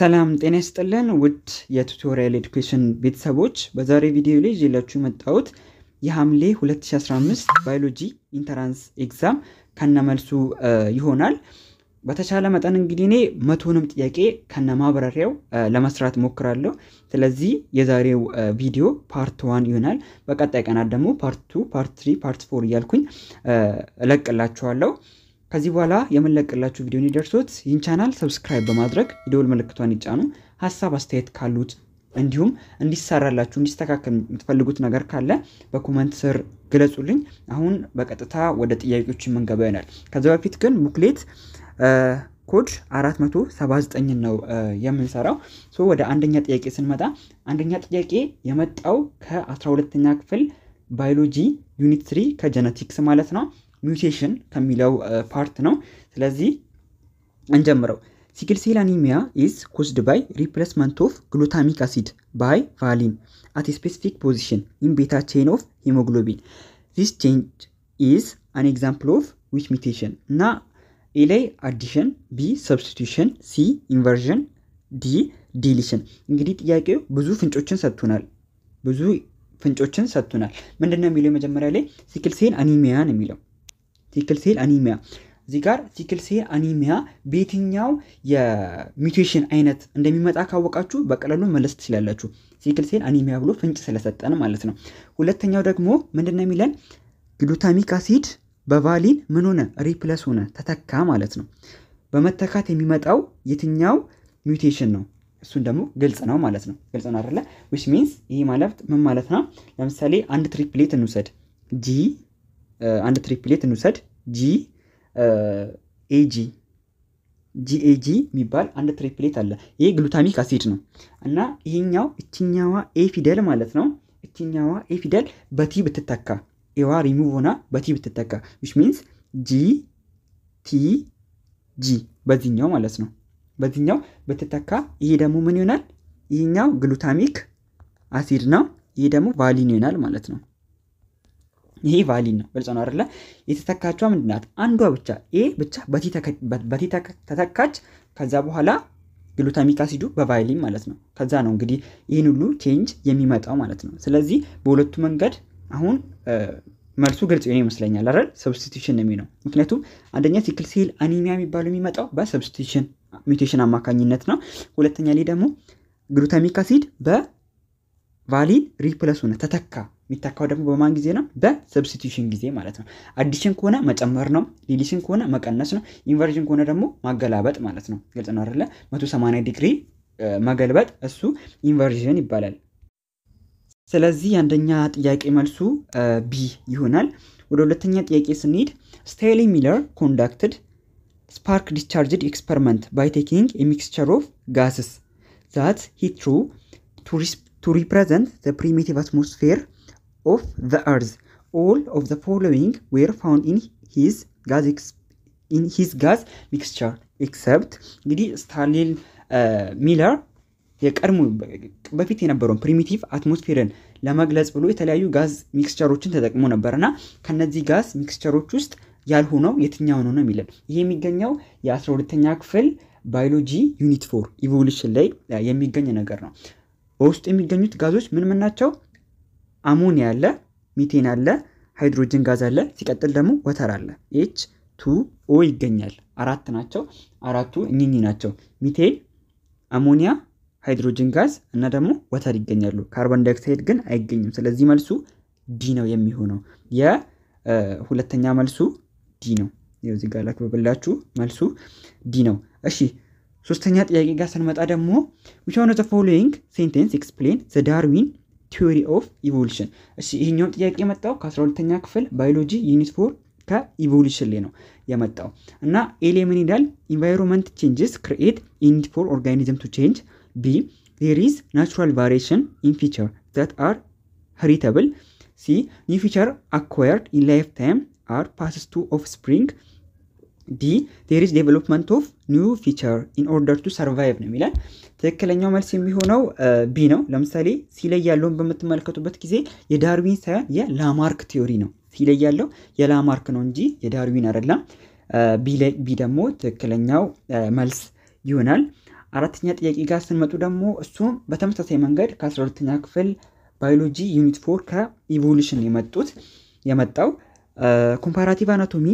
ሰላም ጤና ይስጥልን ውድ የቱቶሪያል ኤዱኬሽን ቤተሰቦች፣ በዛሬ ቪዲዮ ላይ ይዤላችሁ የመጣሁት የሐምሌ 2015 ባዮሎጂ ኢንተራንስ ኤግዛም ከነመልሱ ይሆናል። በተቻለ መጠን እንግዲህ እኔ መቶንም ጥያቄ ከነ ማብራሪያው ለመስራት ሞክራለሁ። ስለዚህ የዛሬው ቪዲዮ ፓርት ዋን ይሆናል። በቀጣይ ቀናት ደግሞ ፓርት ቱ፣ ፓርት ፓርት ፎር እያልኩኝ እለቅላችኋለሁ። ከዚህ በኋላ የምንለቅላችሁ ቪዲዮ እንዲደርሶት ይህን ቻናል ሰብስክራይብ በማድረግ የደወል ምልክቷን ይጫኑ። ሀሳብ አስተያየት ካሉት እንዲሁም እንዲሰራላችሁ እንዲስተካከል የምትፈልጉት ነገር ካለ በኮመንት ስር ግለጹልኝ። አሁን በቀጥታ ወደ ጥያቄዎች የምንገባ ይሆናል። ከዚያ በፊት ግን ቡክሌት ኮድ 479 ነው የምንሰራው። ወደ አንደኛ ጥያቄ ስንመጣ አንደኛ ጥያቄ የመጣው ከ12ተኛ ክፍል ባዮሎጂ ዩኒት 3 ከጀነቲክስ ማለት ነው ሚውቴሽን ከሚለው ፓርት ነው። ስለዚህ እንጀምረው። ሲክልሴል አኒሚያ ኢዝ ኮስድ ባይ ሪፕሌስመንት ኦፍ ግሉታሚክ አሲድ ባይ ቫሊን አት ስፔሲፊክ ፖዚሽን ኢን ቤታ ቼን ኦፍ ሂሞግሎቢን ዚስ ቼንጅ ኢዝ አን ኤግዛምፕል ኦፍ ዊች ሚቴሽን እና ኤ ላይ አዲሽን፣ ቢ ሰብስቲቱሽን፣ ሲ ኢንቨርዥን፣ ዲ ዲሊሽን። እንግዲህ ጥያቄው ብዙ ፍንጮችን ሰጥቶናል። ብዙ ፍንጮችን ሰጥቶናል። ምንድነው የሚለው የመጀመሪያ ላይ ሲክል አኒሚያ ነው የሚለው ሲክል ሴል አኒሚያ እዚህ ጋር ሲክል ሴል አኒሚያ በየትኛው የሚውቴሽን አይነት እንደሚመጣ ካወቃችሁ በቀላሉ መለስ ትችላላችሁ። ሲክል ሴል አኒሚያ ብሎ ፍንጭ ስለሰጠን ማለት ነው። ሁለተኛው ደግሞ ምንድን ነው የሚለን ግሉታሚክ አሲድ በቫሊን ምን ሆነ? ሪፕለስ ሆነ፣ ተተካ ማለት ነው። በመተካት የሚመጣው የትኛው ሚውቴሽን ነው? እሱን ደግሞ ግልጽ ነው ማለት ነው። ግልጽ ነው አይደለ? ዊች ሚንስ ይህ ማለት ምን ማለት ነው? ለምሳሌ አንድ ትሪፕሌት እንውሰድ ጂ አንድ ትሪፕሌት እንውሰድ ጂ ኤጂ ጂኤጂ የሚባል አንድ ትሪፕሌት አለ። ይሄ ግሉታሚክ አሲድ ነው እና ይሄኛው እችኛዋ ኤ ፊደል ማለት ነው። እችኛዋ ኤ ፊደል በቲ ብትተካ ኤዋ ሪሙቭ ሆና በቲ ብትተካ ዊች ሚንስ ጂ ቲ ጂ በዚህኛው ማለት ነው። በዚህኛው ብትተካ ይሄ ደግሞ ምን ይሆናል? ይሄኛው ግሉታሚክ አሲድ ነው። ይሄ ደግሞ ቫሊን ይሆናል ማለት ነው። ይሄ ቫሊድ ነው። ግልጽ ነው አይደለ? የተተካቿ ምንድናት? አንዷ ብቻ ኤ ብቻ በቲ ተተካች። ከዛ በኋላ ግሉታሚክ አሲዱ በቫይሊን ማለት ነው። ከዛ ነው እንግዲህ ይህን ሁሉ ቼንጅ የሚመጣው ማለት ነው። ስለዚህ በሁለቱ መንገድ አሁን መልሱ ግልጽ የሆነ ይመስለኛል አይደል? ሰብስቲቱሽን ነው የሚለው። ምክንያቱም አንደኛ ሲክል ሴል አኒሚያ የሚባለው የሚመጣው በሰብስቲቱሽን ሚውቴሽን አማካኝነት ነው። ሁለተኛ ላይ ደግሞ ግሉታሚክ አሲድ በቫሊን ሪፕለስ ሆነ ተተካ የሚታካው ደግሞ በማን ጊዜ ነው? በሰብስቲዩሽን ጊዜ ማለት ነው። አዲሽን ከሆነ መጨመር ነው። ዲሊሽን ከሆነ መቀነስ ነው። ኢንቨርዥን ከሆነ ደግሞ ማገላበጥ ማለት ነው። ግልጽ ነው አይደለ? 180 ዲግሪ መገልበጥ እሱ ኢንቨርዥን ይባላል። ስለዚህ አንደኛ ጥያቄ መልሱ ቢ ይሆናል። ወደ ሁለተኛ ጥያቄ ስንሄድ ስቴሊ ሚለር ኮንዳክትድ ስፓርክ ዲስቻርጅድ ኤክስፐሪመንት ባይ ቴኪንግ የሚክስቸር ኦፍ ጋስስ ዛት ሂትሩ ቱ ሪፕሬዘንት ዘ ፕሪሚቲቭ አትሞስፌር ኦፍ the earth. All of the following were found in his gas in his gas mixture except እንግዲህ ስታሊን ሚለር የቀድሞ በፊት የነበረውን ፕሪሚቲቭ አትሞስፌርን ለመግለጽ ብሎ የተለያዩ ጋዝ ሚክስቸሮችን ተጠቅሞ ነበር እና ከነዚህ ጋዝ ሚክስቸሮች ውስጥ ያልሆነው የትኛው ነው ነው የሚለን ይሄ የሚገኘው የአስራ ሁለተኛ ክፍል ባዮሎጂ ዩኒት ፎር ኢቮሉሽን ላይ የሚገኝ ነገር ነው። በውስጡ የሚገኙት ጋዞች ምን ምን ናቸው? አሞኒያ አለ፣ ሚቴን አለ፣ ሃይድሮጅን ጋዝ አለ። ሲቀጥል ደግሞ ወተር አለ። ኤች ቱ ኦ ይገኛል። አራት ናቸው። አራቱ እኝኝ ናቸው። ሚቴን፣ አሞኒያ፣ ሃይድሮጅን ጋዝ እና ደግሞ ወተር ይገኛሉ። ካርቦን ዳይኦክሳይድ ግን አይገኝም። ስለዚህ መልሱ ዲ ነው የሚሆነው። የሁለተኛ መልሱ ዲ ነው። እዚህ ጋር ላክብብላችሁ መልሱ ዲ ነው። እሺ ሶስተኛ ጥያቄ ጋር ስንመጣ ደግሞ ዊች ዋን ኦፍ ዘ ፎሎዊንግ ሴንቴንስ ኤክስፕሌን ዘ ዳርዊን ቲዮሪ ኦፍ ኢቮሉሽን። እሺ ይህኛውም ጥያቄ የመጣው ከ12ተኛ ክፍል ባዮሎጂ ዩኒት ፎር ከኢቮሉሽን ላይ ነው የመጣው እና ኤሌምን ይላል ኢንቫይሮንመንት ቼንጅስ ክሪኤት ዩኒት ፎር ኦርጋኒዝም ቱ ቼንጅ ቢ ዴር ኢዝ ናቹራል ቫሪሽን ኢን ፊቸር ዛት አር ሄሪተብል ሲ ኒው ፊቸር አኳየርድ ኢን ላይፍ ታይም አር ፓስስ ቱ ኦፍ ስፕሪንግ ዲ ቴሪስ ዴቨሎፕመንት ኦፍ ኒው ፊቸር ኢን ኦርደር ቱ ሰርቫይቭ ነው የሚለን። ትክክለኛው መልስ የሚሆነው ቢ ነው። ለምሳሌ ሲ ላይ ያለውን በምትመለከቱበት ጊዜ የዳርዊን ሳይሆን የላማርክ ቲዮሪ ነው። ሲ ላይ ያለው የላማርክ ነው እንጂ የዳርዊን አይደለም። ቢ ደግሞ ትክክለኛው መልስ ይሆናል። አራተኛ ጥያቄ ጋር ስንመጡ ደግሞ እሱም በተመሳሳይ መንገድ ከ12ተኛ ክፍል ባዮሎጂ ዩኒት ፎር ከኢቮሉሽን የመጡት የመጣው ኮምፓራቲቭ አናቶሚ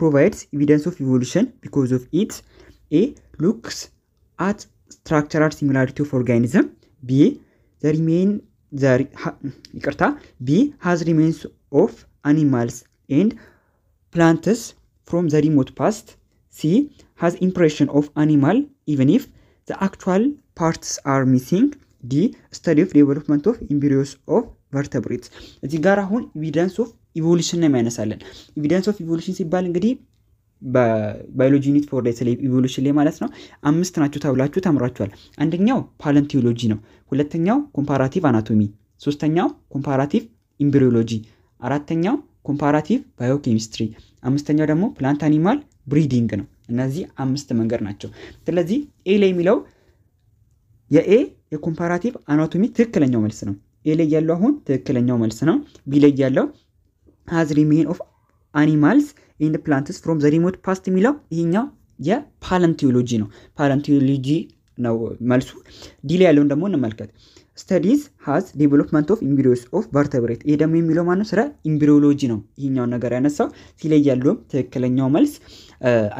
provides evidence of evolution because of it A. Looks at structural similarity of organism B. The remain the ha, B. Has remains of animals and plants from the remote past C. Has impression of animal even if the actual parts are missing D. Study of development of embryos of vertebrates እዚህ ጋር አሁን ኤቪደንስ ኢቮሉሽን ነው የሚያነሳለን። ኤቪደንስ ኦፍ ኢቮሉሽን ሲባል እንግዲህ በባዮሎጂ ዩኒት ፎር ላይ ስለ ኢቮሉሽን ላይ ማለት ነው አምስት ናቸው ተብላችሁ ተምራችኋል። አንደኛው ፓለንቲዮሎጂ ነው። ሁለተኛው ኮምፓራቲቭ አናቶሚ፣ ሶስተኛው ኮምፓራቲቭ ኢምብሪዮሎጂ፣ አራተኛው ኮምፓራቲቭ ባዮኬሚስትሪ፣ አምስተኛው ደግሞ ፕላንት አኒማል ብሪዲንግ ነው። እነዚህ አምስት መንገድ ናቸው። ስለዚህ ኤ ላይ የሚለው የኤ የኮምፓራቲቭ አናቶሚ ትክክለኛው መልስ ነው። ኤ ላይ ያለው አሁን ትክክለኛው መልስ ነው። ቢ ላይ ያለው ሀዝ ሪሜን ኦፍ አኒማልስ ኢንድ ፕላንትስ ፍሮም ዘ ሪሞት ፓስት የሚለው ይሄኛው የፓለንቲዮሎጂ ነው። ፓለንቲዮሎጂ ነው መልሱ። ዲል ያለውን ደግሞ እንመልከት። ስተዲዝ ሀዝ ዴቨሎፕመንት ኦፍ ኢምብሪዮስ ኦፍ ቨርተብሬት። ይሄ ደግሞ የሚለው ማነው? ስለ ኢምብሪዮሎጂ ነው ይህኛውን ነገር ያነሳው። ሲለይ ያለውም ትክክለኛው መልስ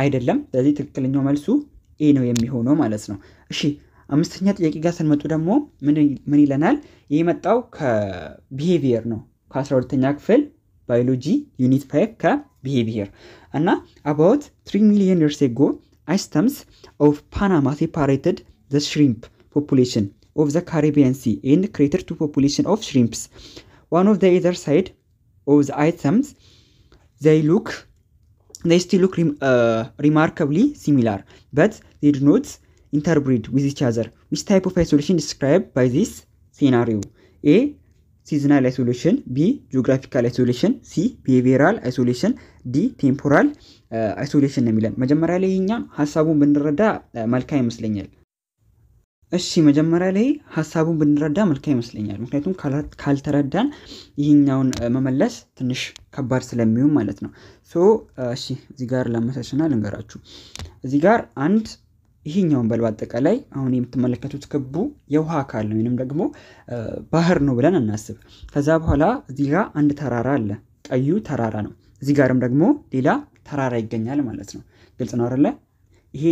አይደለም። ስለዚህ ትክክለኛው መልሱ ኤ ነው የሚሆነው ማለት ነው። እሺ አምስተኛ ጥያቄ ጋር ስንመጡ ደግሞ ምን ይለናል? የመጣው ከቢሄቪየር ነው ከአስራ ሁለተኛ ክፍል ባዮሎጂ ዩኒት 5 ከቢሄቪየር እና አባውት 3 ሚሊዮን የርስ ጎ አይስተምስ ኦፍ ፓናማ ሴፓሬትድ ዘ ሽሪምፕ ፖፑሌሽን ኦፍ ዘ ካሪቢያን ሲ ኤንድ ክሬትድ ቱ ፖፑሌሽን ኦፍ ሽሪምፕስ ዋን ኦፍ ዘ ኤዘር ሳይድ ኦፍ ዘ አይተምስ ዘይ ሉክ they still look uh, remarkably similar, but they do not interbreed with each other. Which type of isolation described by this scenario? A. ሲዝናል አይሶሌሽን፣ ቢ ጂኦግራፊካል አይሶሌሽን፣ ሲ ቢሄቪራል አይሶሌሽን፣ ዲ ቴምፖራል አይሶሌሽን ነው የሚለን። መጀመሪያ ላይ እኛ ሀሳቡን ብንረዳ eh, መልካም ይመስለኛል። እሺ መጀመሪያ ላይ ሀሳቡን ብንረዳ መልካም ይመስለኛል። ምክንያቱም ካልተረዳን ይህኛውን eh, መመለስ ትንሽ ከባድ ስለሚሆን ማለት ነው። ሶ eh, እሺ እዚህ ጋር ላመሳሽና ልንገራችሁ። እዚህ ጋር አንድ ይህኛውን በል በአጠቃላይ አሁን የምትመለከቱት ክቡ የውሃ አካል ነው ወይንም ደግሞ ባህር ነው ብለን እናስብ። ከዛ በኋላ እዚህ ጋር አንድ ተራራ አለ፣ ቀዩ ተራራ ነው። እዚህ ጋርም ደግሞ ሌላ ተራራ ይገኛል ማለት ነው። ግልጽ ነው አይደለ? ይሄ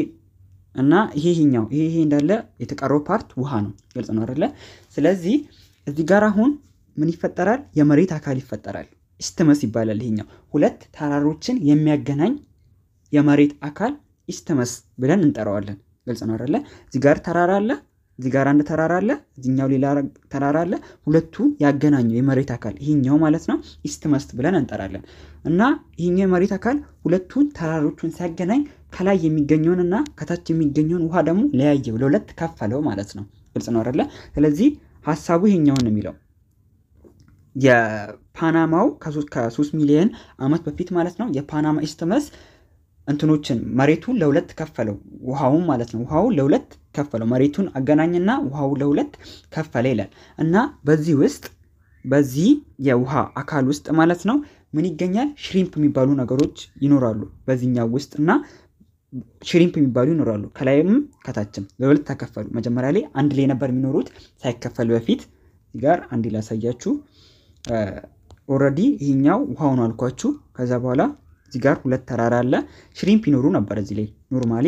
እና ይሄ ይሄኛው ይሄ ይሄ እንዳለ የተቀረው ፓርት ውሃ ነው። ግልጽ ነው አይደለ? ስለዚህ እዚህ ጋር አሁን ምን ይፈጠራል? የመሬት አካል ይፈጠራል። ኢስትመስ ይባላል። ይሄኛው ሁለት ተራሮችን የሚያገናኝ የመሬት አካል ኢስተመስ ብለን እንጠራዋለን። ግልጽ ነው አይደለ? እዚህ ጋር ተራራ አለ፣ እዚህ ጋር አንድ ተራራ አለ፣ እዚኛው ሌላ ተራራ አለ። ሁለቱን ያገናኘው የመሬት አካል ይሄኛው ማለት ነው ኢስተመስት ብለን እንጠራለን። እና ይሄኛው የመሬት አካል ሁለቱን ተራሮቹን ሲያገናኝ ከላይ የሚገኘውን እና ከታች የሚገኘውን ውሃ ደግሞ ለያየው፣ ለሁለት ከፈለው ማለት ነው። ግልጽ ነው አይደለ? ስለዚህ ሀሳቡ ይሄኛውን ነው የሚለው የፓናማው ከሶስት ሚሊዮን ዓመት በፊት ማለት ነው የፓናማ ኢስተመስ እንትኖችን መሬቱን ለሁለት ከፈለው ውሃውን ማለት ነው። ውሃውን ለሁለት ከፈለው መሬቱን አገናኝና ውሃው ለሁለት ከፈለ ይላል እና በዚህ ውስጥ በዚህ የውሃ አካል ውስጥ ማለት ነው ምን ይገኛል? ሽሪምፕ የሚባሉ ነገሮች ይኖራሉ በዚህኛው ውስጥ እና ሽሪምፕ የሚባሉ ይኖራሉ ከላይም ከታችም ለሁለት ተከፈሉ። መጀመሪያ ላይ አንድ ላይ ነበር የሚኖሩት ሳይከፈል በፊት ጋር አንድ ላሳያችሁ። ኦልሬዲ ይህኛው ውሃውን አልኳችሁ። ከዛ በኋላ እዚህ ጋር ሁለት ተራራ አለ። ሽሪምፕ ይኖሩ ነበር እዚህ ላይ ኖርማሊ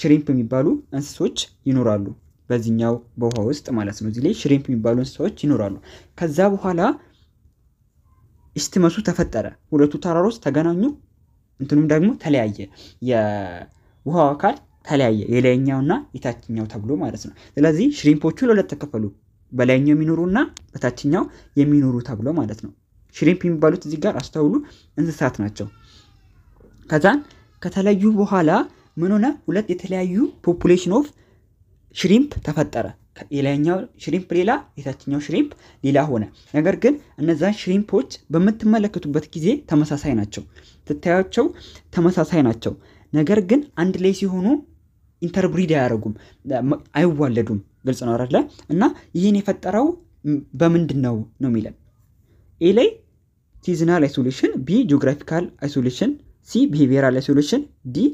ሽሪምፕ የሚባሉ እንስሶች ይኖራሉ፣ በዚህኛው በውሃ ውስጥ ማለት ነው። እዚህ ላይ ሽሪምፕ የሚባሉ እንስሳዎች ይኖራሉ። ከዛ በኋላ ኢስትመሱ ተፈጠረ። ሁለቱ ተራሮች ተገናኙ፣ እንትኑም ደግሞ ተለያየ። የውሃው አካል ተለያየ፣ የላይኛውና የታችኛው ተብሎ ማለት ነው። ስለዚህ ሽሪምፖቹ ለሁለት ተከፈሉ፣ በላይኛው የሚኖሩና በታችኛው የሚኖሩ ተብሎ ማለት ነው። ሽሪምፕ የሚባሉት እዚህ ጋር አስተውሉ እንስሳት ናቸው። ከዛን ከተለዩ በኋላ ምን ሆነ? ሁለት የተለያዩ ፖፑሌሽን ኦፍ ሽሪምፕ ተፈጠረ። የላይኛው ሽሪምፕ ሌላ፣ የታችኛው ሽሪምፕ ሌላ ሆነ። ነገር ግን እነዛን ሽሪምፖች በምትመለከቱበት ጊዜ ተመሳሳይ ናቸው። ትታያቸው ተመሳሳይ ናቸው። ነገር ግን አንድ ላይ ሲሆኑ ኢንተርብሪድ አያደረጉም አይዋለዱም። ግልጽ ነው አይደለ? እና ይህን የፈጠረው በምንድን ነው ነው የሚለን ኤ ላይ ሲዝናል አይሶሌሽን፣ ቢ ጂኦግራፊካል አይሶሌሽን፣ ሲ ቢሄቪየራል አይሶሌሽን፣ ዲ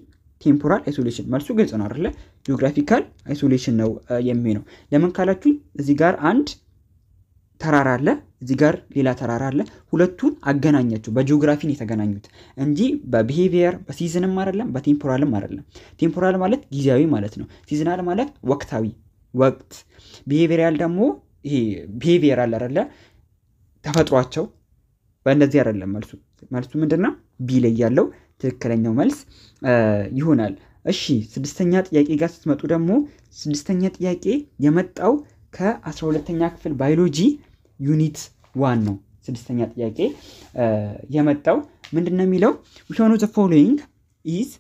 ቴምፖራል አይሶሌሽን። መልሱ ግልጽ ነው አይደለ? ጂኦግራፊካል አይሶሌሽን ነው የሚሆነው። ለምን ካላችሁ እዚህ ጋር አንድ ተራራ አለ፣ እዚህ ጋር ሌላ ተራራ አለ። ሁለቱን አገናኛቸው። በጂኦግራፊን የተገናኙት እንጂ በቢሄቪየር በሲዝንም አይደለም በቴምፖራልም አይደለም። ቴምፖራል ማለት ጊዜያዊ ማለት ነው። ሲዝናል ማለት ወቅታዊ ወቅት። ቢሄቪየራል ደግሞ ይሄ ቢሄቪየራል አይደለ? ተፈጥሯቸው በእነዚህ አይደለም መልሱ። መልሱ ምንድን ነው? ቢ ላይ ያለው ትክክለኛው መልስ ይሆናል። እሺ ስድስተኛ ጥያቄ ጋር ስትመጡ ደግሞ ስድስተኛ ጥያቄ የመጣው ከአስራ ሁለተኛ ክፍል ባዮሎጂ ዩኒት ዋን ነው። ስድስተኛ ጥያቄ የመጣው ምንድን ነው የሚለው ሆኖ ዋን ኦፍ ዘ ፎሎዊንግ ኢዝ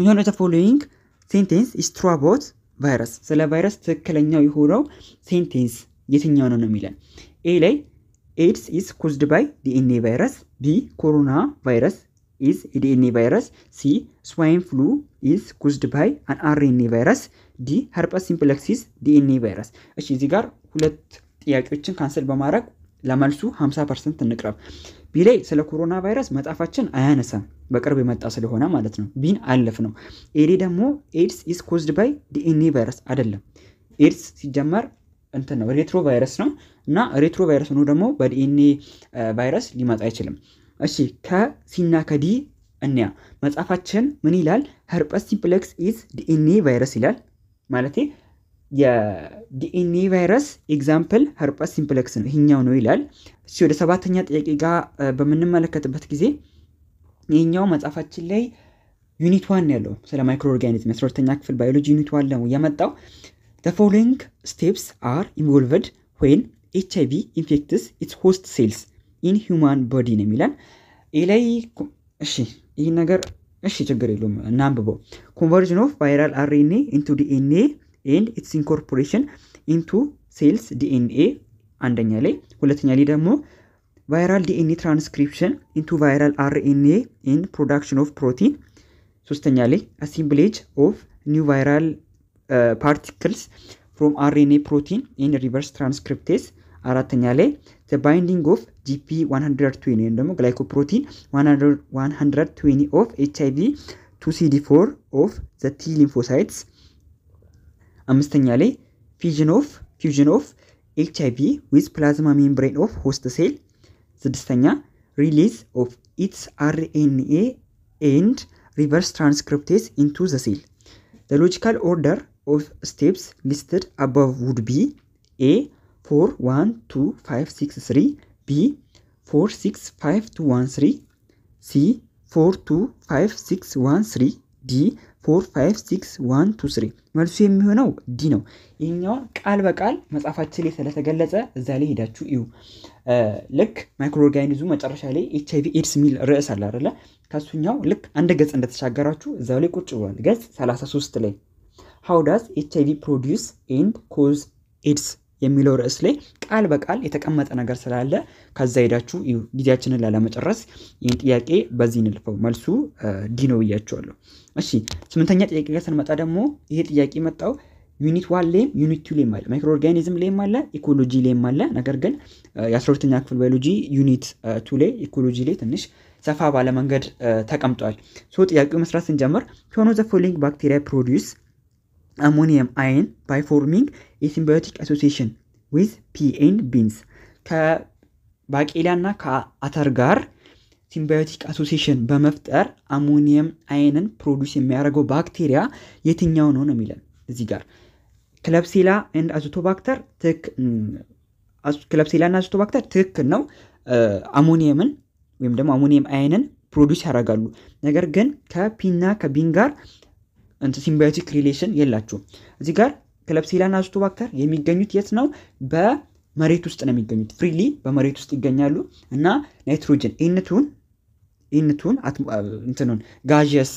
ዊች ዘ ፎሎዊንግ ሴንቴንስ ኢዝ ቫይረስ፣ ስለ ቫይረስ ትክክለኛው የሆነው ሴንቴንስ የትኛው ነው ነው የሚለን ኤ ላይ ኤድስ ኢዝ ኮዝድ ባይ ዲኤንኤ ቫይረስ፣ ቢ ኮሮና ቫይረስ ኢዝ ዲኤንኤ ቫይረስ፣ ሲ ስዋይን ፍሉ ኢዝ ኮዝድ ባይ አን አርኤንኤ ቫይረስ፣ ዲ ሄርፐስ ሲምፕሌክስ ዲኤንኤ ቫይረስ። እሺ እዚህ ጋር ሁለት ጥያቄዎችን ካንሰል በማድረግ ለመልሱ 50 ፐርሰንት እንቅረብ። ቢ ላይ ስለ ኮሮና ቫይረስ መጻፋችን አያነሳም በቅርብ የመጣ ስለሆነ ማለት ነው። ቢን አለፍ ነው። ኤ ደግሞ ኤድስ ኢዝ ኮዝድ ባይ ዲኤንኤ ቫይረስ አይደለም። ኤድስ ሲጀመር እንትን ነው ሬትሮ ቫይረስ ነው እና ሬትሮ ቫይረስ ሆኖ ደግሞ በዲኤንኤ ቫይረስ ሊመጣ አይችልም። እሺ ከሲና ከዲ እንያ መጽሐፋችን ምን ይላል? ሀርፐስ ሲምፕሌክስ ኢዝ ዲኤንኤ ቫይረስ ይላል። ማለት የዲኤንኤ ቫይረስ ኤግዛምፕል ሀርፐስ ሲምፕሌክስ ነው ይህኛው ነው ይላል። እሺ ወደ ሰባተኛ ጥያቄ ጋር በምንመለከትበት ጊዜ ይህኛው መጽሐፋችን ላይ ዩኒት ዋን ያለው ስለ ማይክሮ ኦርጋኒዝም የአስራ ሁለተኛ ክፍል ባዮሎጂ ዩኒት ዋን ነው የመጣው The following steps are involved when ኤችአይቪ ኢንፌክትስ ኢትስ ሆስት ሴልስ ኢን ሂውማን ቦዲ ነው የሚለን። ይህ ላይ እሺ ይህ ነገር እሺ ችግር የለውም እናንብበው። ኮንቨርዥን ኦፍ ቫይራል አርኤንኤ ኢንቱ ዲኤንኤ ኤንድ ኢትስ ኢንኮርፖሬሽን ኢንቱ ሴልስ ዲኤንኤ አንደኛ ላይ፣ ሁለተኛ ላይ ደግሞ ቫይራል ዲኤንኤ ትራንስክሪፕሽን ኢንቱ ቫይራል አርኤንኤ ኤንድ ፕሮዳክሽን ኦፍ ፕሮቲን፣ ሶስተኛ ላይ አሲምብሌጅ ኦፍ ኒው ቫይራል ፓርቲክልስ ፍሮም አርኤንኤ ፕሮቲን ኢን ሪቨርስ ትራንስክሪፕቴስ አራተኛ ላይ ዘ ባይንዲንግ ኦፍ ጂፒ 120 ወይም ደግሞ ግላይኮፕሮቲን 120 ኦፍ ኤች አይቪ ቱ ሲዲ ፎር ኦፍ ዘ ቲ ሊምፎሳይትስ አምስተኛ ላይ ፊዥን ኦፍ ፊዥን ኦፍ ኤች አይቪ ዊዝ ፕላዝማ ሜምብሬን ኦፍ ሆስት ሴል ስድስተኛ ሪሊዝ ኦፍ ኢትስ አርኤንኤ ኤንድ ሪቨርስ ትራንስክሪፕቴስ ኢንቱ ዘ ሴል ሎጂካል ኦርደር of steps listed above would be A 4 1 2 5 6 3 B 4 6 5 2 1 3 C 4 2 5 6 1 3 ዲ 4 5 6 1 2 3 መልሱ የሚሆነው ዲ ነው። ይህኛውን ቃል በቃል መጽሐፋችን ላይ ስለተገለጸ እዛ ላይ ሄዳችሁ እዩ። ልክ ማይክሮ ኦርጋኒዙ መጨረሻ ላይ ኤች አይቪ ኤድስ የሚል ርዕስ አለ አይደለ? ከሱኛው ልክ አንድ ገጽ እንደተሻገራችሁ እዛው ላይ ቁጭ ብሏል። ገጽ 33 ላይ ሃው ዳዝ ኤች አይቪ ፕሮዲውስ ኤንድ ኮዝ ኤድስ የሚለው ርዕስ ላይ ቃል በቃል የተቀመጠ ነገር ስላለ ከዛ ሄዳችሁ ጊዜያችንን ላለመጨረስ ይህን ጥያቄ በዚህ ንልፈው። መልሱ ዲ ነው ብያቸዋለሁ። እሺ ስምንተኛ ጥያቄ ጋር ስንመጣ ደግሞ ይሄ ጥያቄ መጣው ዩኒት ዋን ላይም ዩኒት ቱ ላይም አለ፣ ማይክሮ ኦርጋኒዝም ላይም አለ፣ ኢኮሎጂ ላይም አለ። ነገር ግን የአስራ ሁለተኛ ክፍል ባዮሎጂ ዩኒት ቱ ላይ ኢኮሎጂ ላይ ትንሽ ሰፋ ባለ መንገድ ተቀምጧል። ሶ ጥያቄው መስራት ስንጀምር ከሆኖ ዘ ፎሎዊንግ ባክቴሪያ ፕሮዲውስ አሞኒየም አይን ባይ ፎርሚንግ የሲምባዮቲክ አሶሲሽን ዊዝ ፒ ኤንድ ቢንስ ከባቄላ እና ከአተር ጋር ሲምባዮቲክ አሶሲሽን በመፍጠር አሞኒየም አይንን ፕሮዲስ የሚያደርገው ባክቴሪያ የትኛው ነው ነው የሚለን እዚህ ጋር ክለብሴላ ኤንድ አዞቶባክተር ክለብሴላ እና አዞቶባክተር ትክክል ነው። አሞኒየምን ወይም ደግሞ አሞኒየም አየንን ፕሮዲስ ያደርጋሉ። ነገር ግን ከፒና ከቢን ጋር ሲምባዮቲክ ሪሌሽን የላችሁም። እዚህ ጋር ክለብሴላና አዝቶባክተር የሚገኙት የት ነው? በመሬት ውስጥ ነው የሚገኙት። ፍሪሊ በመሬት ውስጥ ይገኛሉ እና ናይትሮጅን ኢንቱን ኢንቱን እንትኑን ጋዥየስ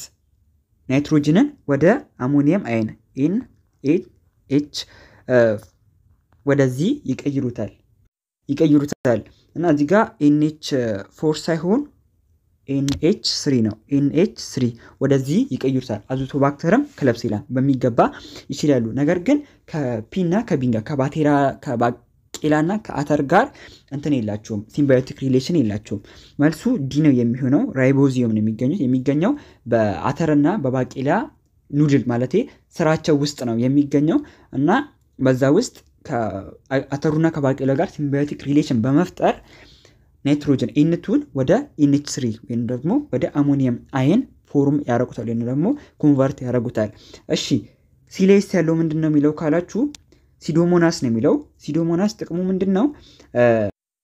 ናይትሮጅንን ወደ አሞኒየም አይን ኢን ኤች ወደዚህ ይቀይሩታል ይቀይሩታል እና እዚህ ጋር ኤንኤች ፎር ሳይሆን ኤንኤች ስሪ ነው። ኤንኤች ስሪ ወደዚህ ይቀይሩታል። አዙቶ ባክተርም ክለብስ ይላል በሚገባ ይችላሉ። ነገር ግን ከፒና ከቢንጋ ከባቴራ ከባቄላና ከአተር ጋር እንትን የላቸውም፣ ሲምባዮቲክ ሪሌሽን የላቸውም። መልሱ ዲ ነው የሚሆነው። ራይቦዚየም ነው የሚገኙት የሚገኘው በአተርና በባቄላ ኑድል ማለት ስራቸው ውስጥ ነው የሚገኘው እና በዛ ውስጥ ከአተሩና ከባቄላ ጋር ሲምባዮቲክ ሪሌሽን በመፍጠር ናይትሮጅን ኢንቱን ወደ ኢንች ስሪ ወይም ደግሞ ወደ አሞኒየም አይን ፎርም ያረጉታል ወይም ደግሞ ኮንቨርት ያረጉታል። እሺ ሲሌስ ያለው ምንድን ነው የሚለው ካላችሁ ሲዶሞናስ ነው የሚለው። ሲዶሞናስ ጥቅሙ ምንድን ነው?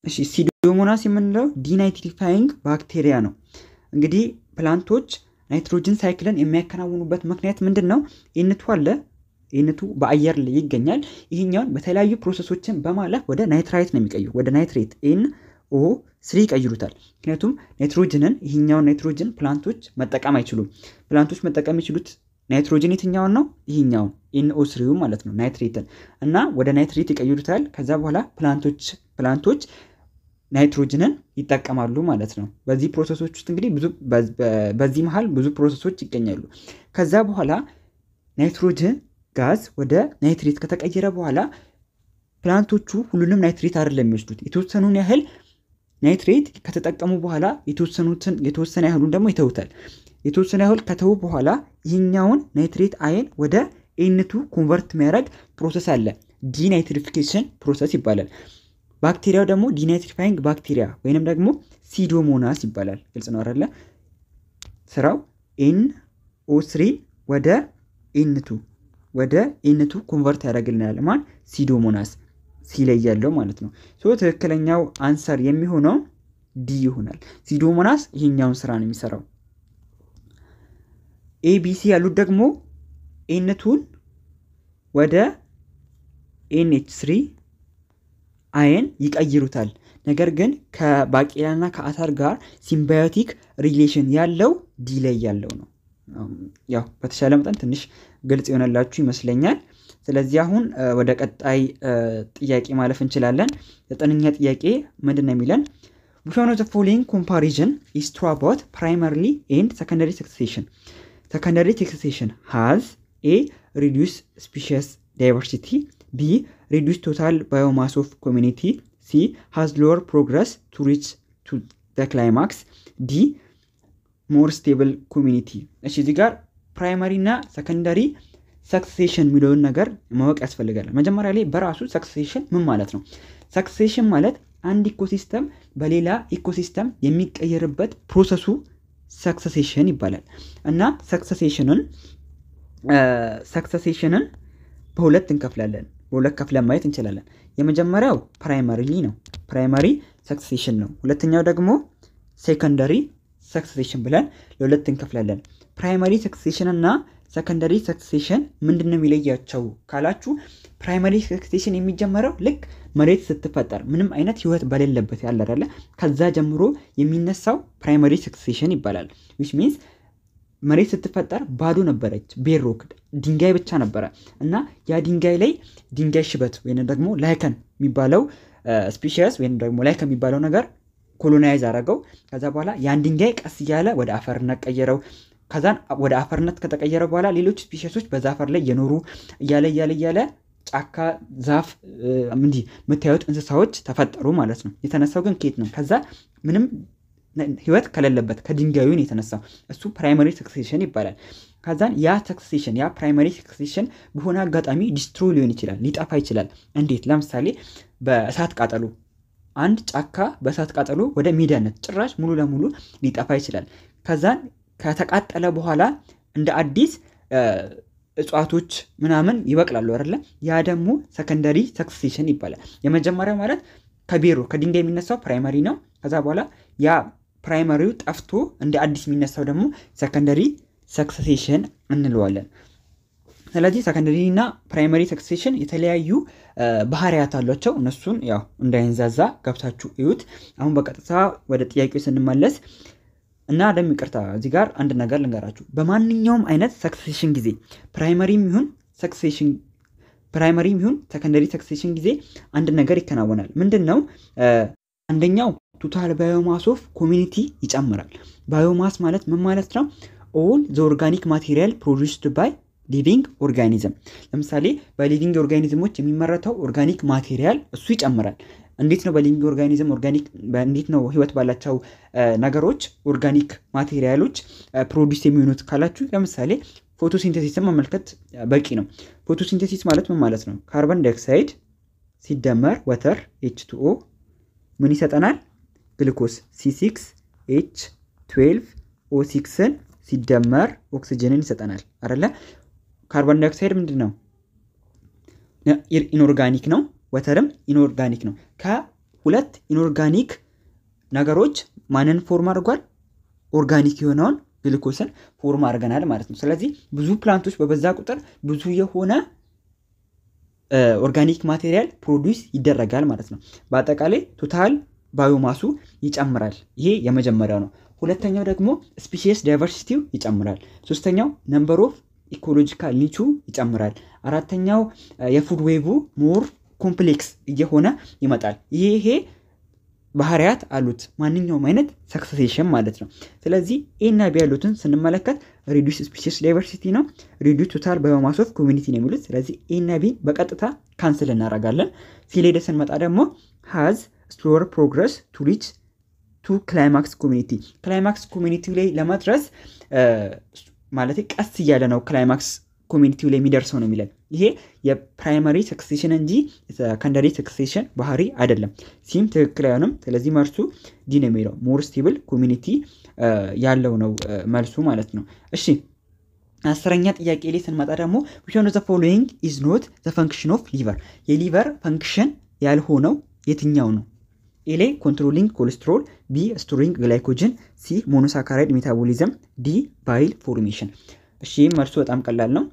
እሺ ሲዶሞናስ የምንለው ዲናይትሪፋይንግ ባክቴሪያ ነው። እንግዲህ ፕላንቶች ናይትሮጅን ሳይክልን የሚያከናውኑበት ምክንያት ምንድን ነው? ኤንቱ አለ ኢንቱ በአየር ላይ ይገኛል። ይህኛውን በተለያዩ ፕሮሰሶችን በማለፍ ወደ ናይትራይት ነው የሚቀይሩ ወደ ናይትሬት ኤን ውሆ ስሪ ይቀይሩታል። ምክንያቱም ናይትሮጅንን ይህኛውን ናይትሮጅን ፕላንቶች መጠቀም አይችሉም። ፕላንቶች መጠቀም የሚችሉት ናይትሮጅን የትኛውን ነው? ይህኛውን ኢንኦ ስሪው ማለት ነው ናይትሬትን እና ወደ ናይትሬት ይቀይሩታል። ከዛ በኋላ ፕላንቶች ፕላንቶች ናይትሮጅንን ይጠቀማሉ ማለት ነው። በዚህ ፕሮሰሶች ውስጥ እንግዲህ ብዙ በዚህ መሀል ብዙ ፕሮሰሶች ይገኛሉ። ከዛ በኋላ ናይትሮጅን ጋዝ ወደ ናይትሬት ከተቀየረ በኋላ ፕላንቶቹ ሁሉንም ናይትሬት አይደለም የሚወስዱት የተወሰኑን ያህል ናይትሬት ከተጠቀሙ በኋላ የተወሰኑትን የተወሰነ ያህሉን ደግሞ ይተውታል። የተወሰነ ያህል ከተው በኋላ ይህኛውን ናይትሬት አይን ወደ ኤንቱ ኮንቨርት የሚያደርግ ፕሮሰስ አለ። ዲናይትሪፊኬሽን ፕሮሰስ ይባላል። ባክቴሪያው ደግሞ ዲናይትሪፋይንግ ባክቴሪያ ወይንም ደግሞ ሲዶሞናስ ይባላል። ግልጽ ነው አይደለ? ስራው ኤን ኦ ስሪ ወደ ኤንቱ ወደ ኤንቱ ኮንቨርት ያደርግልናል። ማን ሲዶሞናስ ሲለያለው ማለት ነው። ትክክለኛው አንሰር የሚሆነው ዲ ይሆናል። ሲዶሞናስ ይሄኛውን ስራ ነው የሚሰራው። ኤቢሲ ያሉት ደግሞ ኤነቱን ወደ ኤንኤች ስሪ አይን ይቀይሩታል። ነገር ግን ከባቄላና ከአተር ጋር ሲምባዮቲክ ሪሌሽን ያለው ዲ ላይ ያለው ነው። ያው በተሻለ መጠን ትንሽ ግልጽ የሆነላችሁ ይመስለኛል። ስለዚህ አሁን ወደ ቀጣይ ጥያቄ ማለፍ እንችላለን። ዘጠነኛ ጥያቄ ምንድን ነው የሚለን ዊች ዋን ኦፍ ዘ ፎሎዊንግ ኮምፓሪዝን ኢዝ ትሩ አባውት ፕራይመሪሊ ኤንድ ሰከንደሪ ሴክሴሽን ሰከንደሪ ሴክሴሽን ሃዝ ኤ ሪዲስ ስፒሽስ ዳይቨርሲቲ ቢ ሪዲስ ቶታል ባዮማስ ኦፍ ኮሚኒቲ ሲ ሃዝ ሎወር ፕሮግረስ ቱ ሪች ቱ ዘ ክላይማክስ ዲ ሞር ስቴብል ኮሚኒቲ። እሺ እዚህ ጋር ፕራይመሪ እና ሰከንደሪ ሰክሴሽን የሚለውን ነገር ማወቅ ያስፈልጋል። መጀመሪያ ላይ በራሱ ሰክሴሽን ምን ማለት ነው? ሰክሴሽን ማለት አንድ ኢኮሲስተም በሌላ ኢኮሲስተም የሚቀየርበት ፕሮሰሱ ሰክሴሽን ይባላል። እና ሰክሴሽንን ሰክሴሽንን በሁለት እንከፍላለን። በሁለት ከፍለን ማየት እንችላለን። የመጀመሪያው ፕራይማሪ ነው፣ ፕራይማሪ ሰክሴሽን ነው። ሁለተኛው ደግሞ ሴኮንደሪ ሰክሴሽን ብለን ለሁለት እንከፍላለን። ፕራይማሪ ሰክሴሽን እና ሰከንደሪ ሰክሴሽን ምንድን ነው የሚለያቸው ካላችሁ ፕራይማሪ ሰክሴሽን የሚጀመረው ልክ መሬት ስትፈጠር ምንም አይነት ህይወት በሌለበት ያለ አይደለ፣ ከዛ ጀምሮ የሚነሳው ፕራይማሪ ሰክሴሽን ይባላል። ዊች ሚንስ መሬት ስትፈጠር ባዶ ነበረች፣ ቤሮክ ድንጋይ ብቻ ነበረ እና ያ ድንጋይ ላይ ድንጋይ ሽበት ወይም ደግሞ ላይከን የሚባለው ስፒሽስ uh, ወይም ደግሞ ላይከን የሚባለው ነገር ኮሎናይዝ አረገው። ከዛ በኋላ ያን ድንጋይ ቀስ እያለ ወደ አፈርነት ቀየረው። ከዛን ወደ አፈርነት ከተቀየረ በኋላ ሌሎች ስፒሸሶች በዛ አፈር ላይ የኖሩ እያለ እያለ እያለ ጫካ፣ ዛፍ፣ እንዲህ የምታዩት እንስሳዎች ተፈጠሩ ማለት ነው። የተነሳው ግን ከየት ነው? ከዛ ምንም ህይወት ከሌለበት ነው የተነሳው እሱ ፕራይመሪ ሰክሴሽን ይባላል። ከዛን ያ ሰክሴሽን ያ ፕራይመሪ ሰክሴሽን በሆነ አጋጣሚ ዲስትሮ ሊሆን ይችላል፣ ሊጠፋ ይችላል። እንዴት? ለምሳሌ በእሳት ቃጠሎ አንድ ጫካ በእሳት ቃጠሎ ወደ ሜዳነት ጭራሽ ሙሉ ለሙሉ ሊጠፋ ይችላል። ከዛን ከተቃጠለ በኋላ እንደ አዲስ እጽዋቶች ምናምን ይበቅላሉ አይደለ? ያ ደግሞ ሰከንደሪ ሰክሴሽን ይባላል። የመጀመሪያው ማለት ከቤሮ ከድንጋይ የሚነሳው ፕራይመሪ ነው። ከዛ በኋላ ያ ፕራይመሪው ጠፍቶ እንደ አዲስ የሚነሳው ደግሞ ሰከንደሪ ሰክሴሽን እንለዋለን። ስለዚህ ሰከንደሪ እና ፕራይመሪ ሰክሴሽን የተለያዩ ባህሪያት አሏቸው። እነሱን ያው እንዳይንዛዛ ገብታችሁ እዩት። አሁን በቀጥታ ወደ ጥያቄው ስንመለስ እና ደግሞ ይቅርታ እዚህ ጋር አንድ ነገር ልንገራችሁ። በማንኛውም አይነት ሰክሴሽን ጊዜ ፕራይመሪም ይሁን ሰክሴሽን ፕራይመሪም ይሁን ሰከንደሪ ሰክሴሽን ጊዜ አንድ ነገር ይከናወናል። ምንድን ነው? አንደኛው ቱታል ባዮማስ ኦፍ ኮሚኒቲ ይጨምራል። ባዮማስ ማለት ምን ማለት ነው? ኦል ዘ ኦርጋኒክ ማቴሪያል ፕሮዲስድ ባይ ሊቪንግ ኦርጋኒዝም። ለምሳሌ በሊቪንግ ኦርጋኒዝሞች የሚመረተው ኦርጋኒክ ማቴሪያል እሱ ይጨምራል። እንዴት ነው በሊቪንግ ኦርጋኒዝም ኦርጋኒክ እንዴት ነው ህይወት ባላቸው ነገሮች ኦርጋኒክ ማቴሪያሎች ፕሮዲስ የሚሆኑት ካላችሁ ለምሳሌ ፎቶሲንተሲስን መመልከት በቂ ነው። ፎቶሲንተሲስ ማለት ምን ማለት ነው? ካርበን ዳይኦክሳይድ ሲደመር ወተር ኤች ቱኦ ምን ይሰጠናል? ግልኮስ ሲሲክስ ኤች ትዌልቭ ኦሲክስን ሲደመር ኦክስጅንን ይሰጠናል አደለ ካርቦን ዳይኦክሳይድ ምንድን ነው? ኢንኦርጋኒክ ነው። ወተርም ኢኖርጋኒክ ነው። ከሁለት ኢኖርጋኒክ ነገሮች ማንን ፎርም አድርጓል? ኦርጋኒክ የሆነውን ግልኮስን ፎርም አድርገናል ማለት ነው። ስለዚህ ብዙ ፕላንቶች በበዛ ቁጥር ብዙ የሆነ ኦርጋኒክ ማቴሪያል ፕሮዲስ ይደረጋል ማለት ነው። በአጠቃላይ ቶታል ባዮማሱ ይጨምራል። ይሄ የመጀመሪያው ነው። ሁለተኛው ደግሞ ስፒሺስ ዳይቨርሲቲው ይጨምራል። ሶስተኛው ነምበር ኦፍ ኢኮሎጂካል ኒቹ ይጨምራል። አራተኛው የፉድ ዌቡ ሞር ኮምፕሌክስ እየሆነ ይመጣል። ይሄ ባህሪያት አሉት ማንኛውም አይነት ሰክሰሴሽን ማለት ነው። ስለዚህ ኤና ቢ ያሉትን ስንመለከት ሪዱስ ስፒሲስ ዳይቨርሲቲ ነው፣ ሪዱስ ቶታል ባዮማስ ኦፍ ኮሚኒቲ ነው የሚሉት። ስለዚህ ኤና ቢን በቀጥታ ካንስል እናደርጋለን። ሲሌደ ስንመጣ ደግሞ ሃዝ ስሎወር ፕሮግረስ ቱ ሪች ቱ ክላይማክስ ኮሚኒቲ ክላይማክስ ኮሚኒቲ ላይ ለመድረስ ማለት ቀስ እያለ ነው ክላይማክስ ኮሚኒቲው ላይ የሚደርሰው ነው የሚለን። ይሄ የፕራይማሪ ሰክሴሽን እንጂ ሰከንዳሪ ሰክሴሽን ባህሪ አይደለም። ሲም ትክክል አይሆንም። ስለዚህ መርሱ ዲ ነው የሚለው ሞር ስቲብል ኮሚኒቲ ያለው ነው መልሱ ማለት ነው። እሺ አስረኛ ጥያቄ ላይ ስንመጣ ደግሞ ዊች ዘ ፎሎዊንግ ኢዝ ኖት ዘ ፈንክሽን ኦፍ ሊቨር የሊቨር ፈንክሽን ያልሆነው የትኛው ነው? ኤ ላይ ኮንትሮሊንግ ኮሌስትሮል፣ ቢ ስቶሪንግ ግላይኮጅን፣ ሲ ሞኖሳካራይድ ሜታቦሊዝም፣ ዲ ባይል ፎርሜሽን። እሺ መልሱ በጣም ቀላል ነው።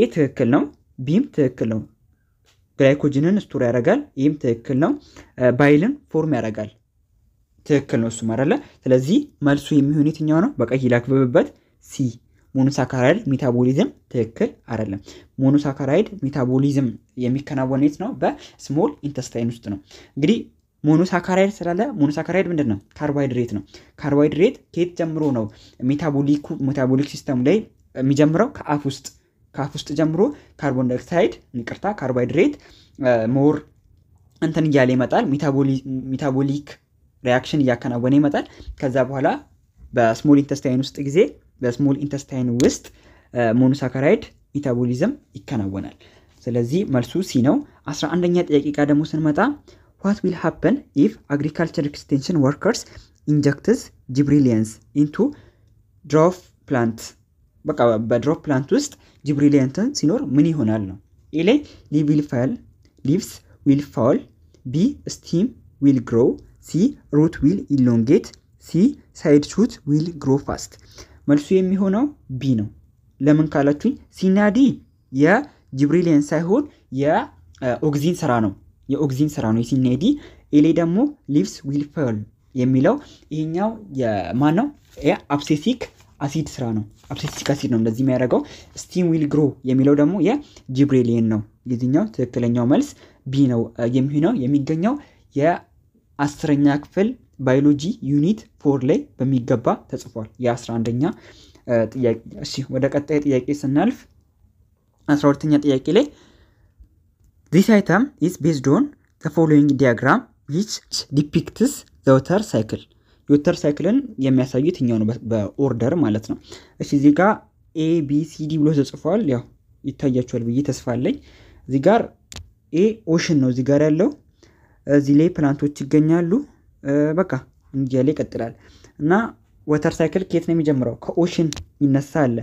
ኤ ትክክል ነው። ቢም ትክክል ነው። ግላይኮጅንን ስቶር ያደርጋል። ይህም ትክክል ነው። ባይልን ፎርም ያደርጋል። ትክክል ነው እሱም አይደለ። ስለዚህ መልሱ የሚሆን የትኛው ነው? በቀይ ላክብብበት። ሲ ሞኖሳካራይድ ሜታቦሊዝም ትክክል አይደለም። ሞኖሳካራይድ ሜታቦሊዝም የሚከናወን የት ነው? በስሞል ኢንተስታይን ውስጥ ነው እንግዲህ ሞኖሳካራይድ ስላለ ሞኖሳካራይድ ምንድን ነው? ካርቦሃይድሬት ነው። ካርቦሃይድሬት ከየት ጀምሮ ነው ሜታቦሊኩ ሜታቦሊክ ሲስተሙ ላይ የሚጀምረው? ከአፍ ውስጥ ከአፍ ውስጥ ጀምሮ ካርቦን ዳይኦክሳይድ ይቅርታ፣ ካርቦሃይድሬት ሞር እንትን እያለ ይመጣል። ሜታቦሊክ ሪያክሽን እያከናወነ ይመጣል። ከዛ በኋላ በስሞል ኢንተስታይን ውስጥ ጊዜ በስሞል ኢንተስታይን ውስጥ ሞኖሳካራይድ ሜታቦሊዝም ይከናወናል። ስለዚህ መልሱ ሲ ነው። አስራ አንደኛ ጥያቄ ጋ ደግሞ ስንመጣ what will happen if agriculture extension workers injects ጅብሪሊየንስ ኢንቱ ድሮፕ ፕላንት በቃ በድሮፕ ፕላንት ውስጥ ጅብሪሊየንትን ሲኖር ምን ይሆናል ነው ኤ ላይ ሊቭ ዊል ፋል ሊቭስ ዊል ፋል ቢ ስቲም ዊል ግሮው ሲ ሩት ዊል ኢሎንጌት ሲ ሳይድ ሹት ዊል ግሮ ፋስት መልሱ የሚሆነው ቢ ነው። ለምን ካላችሁኝ ሲና ዲ ሳይሆን የኦግዚን ስራ ነው። የኦግዚን ስራ ነው የሲኔዲ ኤሌ ደግሞ ሊቭስ ዊል ፈል የሚለው ይሄኛው የማን ነው? አብሴሲክ አሲድ ስራ ነው። አብሴሲክ አሲድ ነው እንደዚህ የሚያደርገው። ስቲም ዊል ግሮ የሚለው ደግሞ የጂብሬሊየን ነው። ጊዜኛው ትክክለኛው መልስ ቢ ነው የሚሆነው። የሚገኘው የአስረኛ ክፍል ባዮሎጂ ዩኒት ፎር ላይ በሚገባ ተጽፏል። የአስራ አንደኛ ጥያቄ። እሺ ወደ ቀጣይ ጥያቄ ስናልፍ 12 ኛ ጥያቄ ላይ This item is based on the following diagram which depicts the water cycle የወተር ሳይክልን የሚያሳዩ የትኛው ነው በኦርደር ማለት ነው። እሺ እዚህ ጋር ኤ ቢ ሲ ዲ ብሎ ተጽፏል። ያው ይታያችኋል ብዬ ተስፋ አለኝ። እዚህ ጋር ኤ ኦሽን ነው እዚህ ጋር ያለው። እዚህ ላይ ፕላንቶች ይገኛሉ። በቃ እንዲያ ላይ ይቀጥላል እና ወተር ሳይክል ከየት ነው የሚጀምረው? ከኦሽን ይነሳ አለ።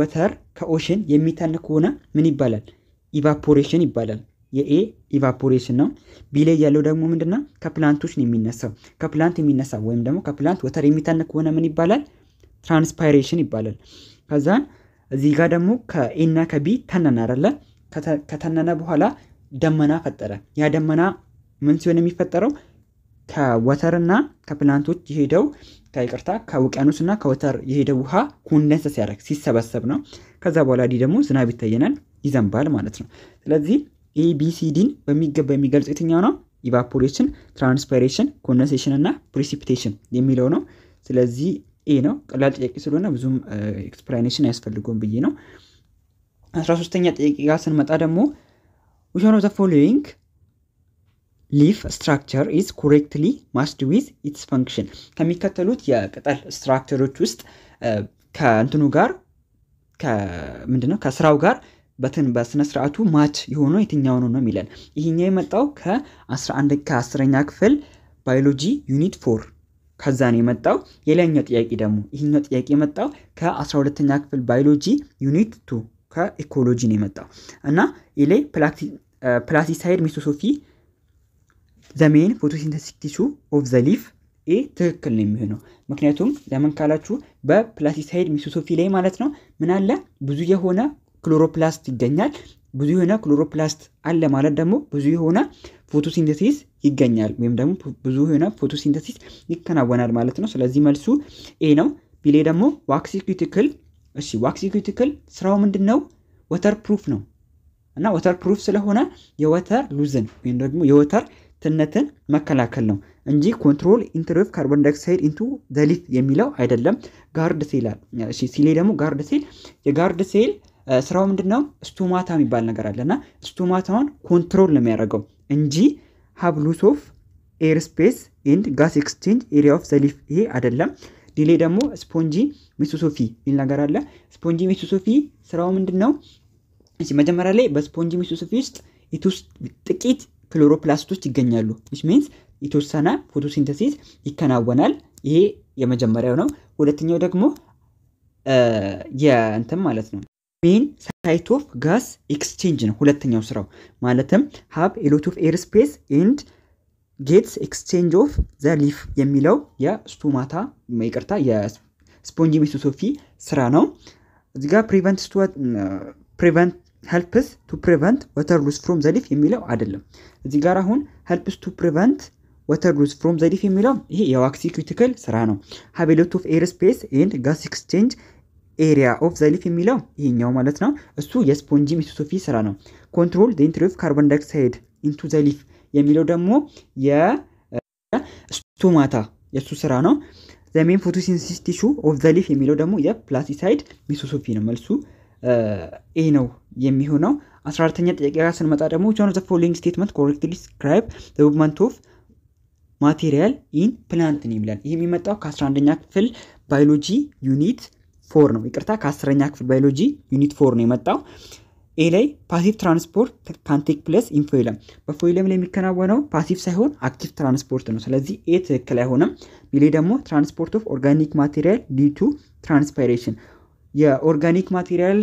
ወተር ከኦሽን የሚታነክ ከሆነ ምን ይባላል? ኢቫፖሬሽን ይባላል። የኤ ኢቫፖሬሽን ነው። ቢ ላይ ያለው ደግሞ ምንድነው? ከፕላንቶች ነው የሚነሳው። ከፕላንት የሚነሳ ወይም ደግሞ ከፕላንት ወተር የሚተነ ከሆነ ምን ይባላል? ትራንስፓይሬሽን ይባላል። ከዛ እዚህ ጋር ደግሞ ከኤና ከቢ ተነና አይደለ? ከተነነ በኋላ ደመና ፈጠረ። ያ ደመና ምን ሲሆን የሚፈጠረው ከወተርና ከፕላንቶች የሄደው ከይቅርታ ከውቅያኖስና ከወተር የሄደው ውሃ ኮንደንስ ሲያደርግ ሲሰበሰብ ነው። ከዛ በኋላ ዲ ደግሞ ዝናብ ይታየናል። ይዘንባል ማለት ነው። ስለዚህ ኤቢሲዲን በሚገባ የሚገልጽ የትኛው ነው? ኢቫፖሬሽን፣ ትራንስፐሬሽን፣ ኮንደንሴሽን እና ፕሪሲፒቴሽን የሚለው ነው። ስለዚህ ኤ ነው። ቀላል ጥያቄ ስለሆነ ብዙም ኤክስፕላኔሽን አያስፈልገውም ብዬ ነው። አስራ ሶስተኛ ጥያቄ ጋር ስንመጣ ደግሞ ዊች ኦፍ ዘ ፎሎዊንግ ሊፍ ስትራክቸር ኢዝ ኮሬክትሊ ማስድ ዊዝ ኢትስ ፈንክሽን ከሚከተሉት የቅጠል ስትራክቸሮች ውስጥ ከእንትኑ ጋር ምንድነው ከስራው ጋር በትን በስነ ስርዓቱ ማች የሆኑ የትኛው ነው የሚለን ይሄኛው የመጣው ከ11 ኛ ክፍል ባዮሎጂ ዩኒት ፎር ከዛ ነው የመጣው። የላይኛው ጥያቄ ደግሞ ይሄኛው ጥያቄ የመጣው ከ12ኛ ክፍል ባዮሎጂ ዩኒት ቱ ከኢኮሎጂ ነው የመጣው እና ኢሌ ፕላስቲሳይድ ሜሶሶፊ ዘሜን ፎቶሲንተሲስ ቲሹ ኦፍ ዘ ሊፍ ኤ ትክክል ነው የሚሆነው። ምክንያቱም ለምን ካላችሁ በፕላስቲሳይድ ሜሶሶፊ ላይ ማለት ነው ምን አለ ብዙ የሆነ ክሎሮፕላስት ይገኛል። ብዙ የሆነ ክሎሮፕላስት አለ ማለት ደግሞ ብዙ የሆነ ፎቶሲንተሲስ ይገኛል ወይም ደግሞ ብዙ የሆነ ፎቶሲንተሲስ ይከናወናል ማለት ነው። ስለዚህ መልሱ ኤ ነው። ቢሌ ደግሞ ዋክሲ ኪዩቲክል። እሺ ዋክሲ ኪዩቲክል ስራው ምንድን ነው? ወተር ፕሩፍ ነው እና ወተር ፕሩፍ ስለሆነ የወተር ሉዝን ወይም ደግሞ የወተር ትነትን መከላከል ነው እንጂ ኮንትሮል ኢንተርዌቭ ካርቦን ዳይኦክሳይድ ኢንቱ ዘሊት የሚለው አይደለም። ጋርድ ሴል ሲሌ ደግሞ ጋርድ ሴል የጋርድ ሴል ስራው ምንድነው? ስቱማታ የሚባል ነገር አለ እና ስቱማታውን ኮንትሮል ነው የሚያደርገው እንጂ ሀብሉስ ኦፍ ኤርስፔስ ኤንድ ጋስ ኤክስቼንጅ ኤሪያ ኦፍ ዘሊፍ ይሄ አይደለም። ዲሌ ደግሞ ስፖንጂ ሚሶሶፊ የሚል ነገር አለ። ስፖንጂ ሚሶሶፊ ስራው ምንድን ነው? መጀመሪያ ላይ በስፖንጂ ሚሶሶፊ ውስጥ ጥቂት ክሎሮፕላስቶች ይገኛሉ። ዊች ሚንስ የተወሰነ ፎቶሲንተሲስ ይከናወናል። ይሄ የመጀመሪያው ነው። ሁለተኛው ደግሞ የእንትን ማለት ነው ሜን ሳይት ኦፍ ጋስ ኤክስቼንጅ ነው ሁለተኛው ስራው። ማለትም ሀብ ኤሎት ኦፍ ኤርስፔስ ኤንድ ጌትስ ኤክስቼንጅ ኦፍ ዘ ሊፍ የሚለው የስቱማታ ይቅርታ የስፖንጂ ሜሶሶፊ ስራ ነው። እዚጋ ፕሪቨንት ፕሪቨንት ሄልፕስ ቱ ፕሪቨንት ወተር ሉዝ ፍሮም ዘሊፍ የሚለው አይደለም። እዚህ ጋር አሁን ሄልፕስ ቱ ፕሪቨንት ወተር ሉዝ ፍሮም ዘሊፍ የሚለው ይሄ የዋክሲ ክሪቲካል ስራ ነው። ሀብ ኤሎት ኦፍ ኤርስፔስ ኤንድ ጋስ ኤክስቼንጅ ኤሪያ ኦፍ ዘሊፍ የሚለው ይሄኛው ማለት ነው። እሱ የስፖንጂ ሚሶሶፊ ስራ ነው። ኮንትሮል ዘ ኢንትሪ ኦፍ ካርቦን ዳይኦክሳይድ ኢንቱ ዘሊፍ የሚለው ደግሞ የስቶማታ የእሱ ስራ ነው። ዘሜን ፎቶሲንሲስ ቲሹ ኦፍ ዘሊፍ የሚለው ደግሞ የፕላሲሳይድ ሚሶሶፊ ነው። መልሱ ኤ ነው የሚሆነው። አስራ አራተኛ ጥያቄ ጋር ስንመጣ ደግሞ ቻን ዘ ፎሎዊንግ ስቴትመንት ኮሬክትሊ ዲስክራይብ ዘ ሙቭመንት ኦፍ ማቴሪያል ኢን ፕላንት ነው ይላል። ይህ የሚመጣው ከ11ኛ ክፍል ባዮሎጂ ዩኒት ፎር ነው ይቅርታ ከአስረኛ ክፍል ባዮሎጂ ዩኒት ፎር ነው የመጣው። ኤ ላይ ፓሲቭ ትራንስፖርት ካንቴክ ፕለስ ኢንፎይለም በፎይለም ላይ የሚከናወነው ፓሲቭ ሳይሆን አክቲቭ ትራንስፖርት ነው። ስለዚህ ኤ ትክክል አይሆንም። ቢሌ ደግሞ ትራንስፖርት ኦፍ ኦርጋኒክ ማቴሪያል ሊቱ ትራንስፓይሬሽን የኦርጋኒክ ማቴሪያል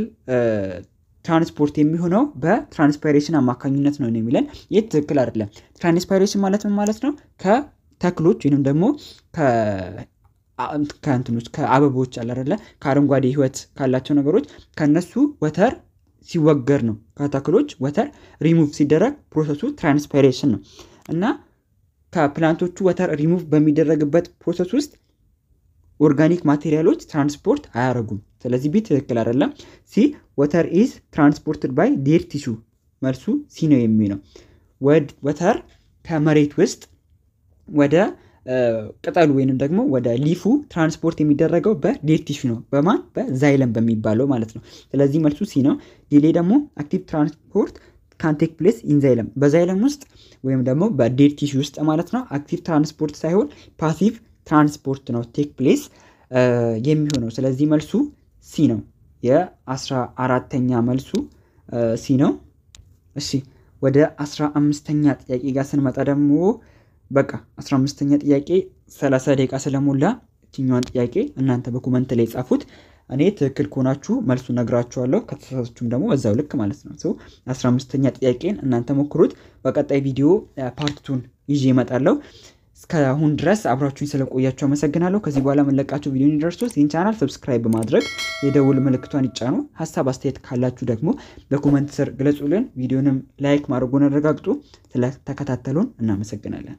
ትራንስፖርት የሚሆነው በትራንስፓይሬሽን አማካኝነት ነው የሚለን። ይህ ትክክል አይደለም። ትራንስፓይሬሽን ማለት ምን ማለት ነው? ከተክሎች ወይንም ደግሞ ከእንትኖች ከአበቦች አላደለ ከአረንጓዴ ህይወት ካላቸው ነገሮች ከነሱ ወተር ሲወገር ነው። ከተክሎች ወተር ሪሙቭ ሲደረግ ፕሮሰሱ ትራንስፓይሬሽን ነው እና ከፕላንቶቹ ወተር ሪሙቭ በሚደረግበት ፕሮሰስ ውስጥ ኦርጋኒክ ማቴሪያሎች ትራንስፖርት አያደረጉም ስለዚህ ቢ ትክክል አደለም ሲ ወተር ኢዝ ትራንስፖርትድ ባይ ዴር ቲሹ መልሱ ሲ ነው የሚ ነው ወተር ከመሬት ውስጥ ወደ ቅጠሉ ወይንም ደግሞ ወደ ሊፉ ትራንስፖርት የሚደረገው በዴድ ቲሹ ነው። በማን በዛይለም በሚባለው ማለት ነው። ስለዚህ መልሱ ሲ ነው። ዲሌ ደግሞ አክቲቭ ትራንስፖርት ካንቴክ ፕሌስ ኢንዛይለም በዛይለም ውስጥ ወይም ደግሞ በዴድ ቲሹ ውስጥ ማለት ነው። አክቲቭ ትራንስፖርት ሳይሆን ፓሲቭ ትራንስፖርት ነው ቴክ ፕሌስ የሚሆነው። ስለዚህ መልሱ ሲ ነው። የአስራ አራተኛ መልሱ ሲ ነው። እሺ ወደ አስራ አምስተኛ ጥያቄ ጋር ስንመጣ ደግሞ በቃ 15ኛ ጥያቄ 30 ደቂቃ ስለሞላ ትኛዋን ጥያቄ እናንተ በኮመንት ላይ ጻፉት። እኔ ትክክል ከሆናችሁ መልሱ ነግራችኋለሁ፣ ከተሳሳችሁም ደግሞ በዛው ልክ ማለት ነው። ሰው 15ኛ ጥያቄን እናንተ ሞክሩት። በቀጣይ ቪዲዮ ፓርቲቱን ይዤ እመጣለሁ። እስካሁን ድረስ አብራችሁኝ ስለቆያችሁ አመሰግናለሁ። ከዚህ በኋላ መለቃችሁ ቪዲዮ እንዲደርሶት ይህን ቻናል ሰብስክራይብ በማድረግ የደውል ምልክቷን ይጫኑ። ሀሳብ አስተያየት ካላችሁ ደግሞ በኮመንት ስር ግለጹልን። ቪዲዮንም ላይክ ማድረጉን አረጋግጡ። ስለተከታተሉን እናመሰግናለን።